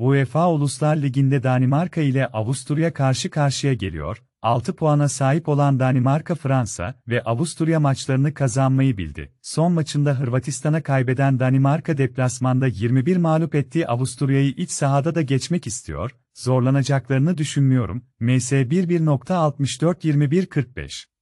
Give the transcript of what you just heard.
UEFA Uluslar Ligi'nde Danimarka ile Avusturya karşı karşıya geliyor, 6 puana sahip olan Danimarka Fransa ve Avusturya maçlarını kazanmayı bildi. Son maçında Hırvatistan'a kaybeden Danimarka deplasmanda 21 mağlup ettiği Avusturya'yı iç sahada da geçmek istiyor, zorlanacaklarını düşünmüyorum, MS 11.64-21.45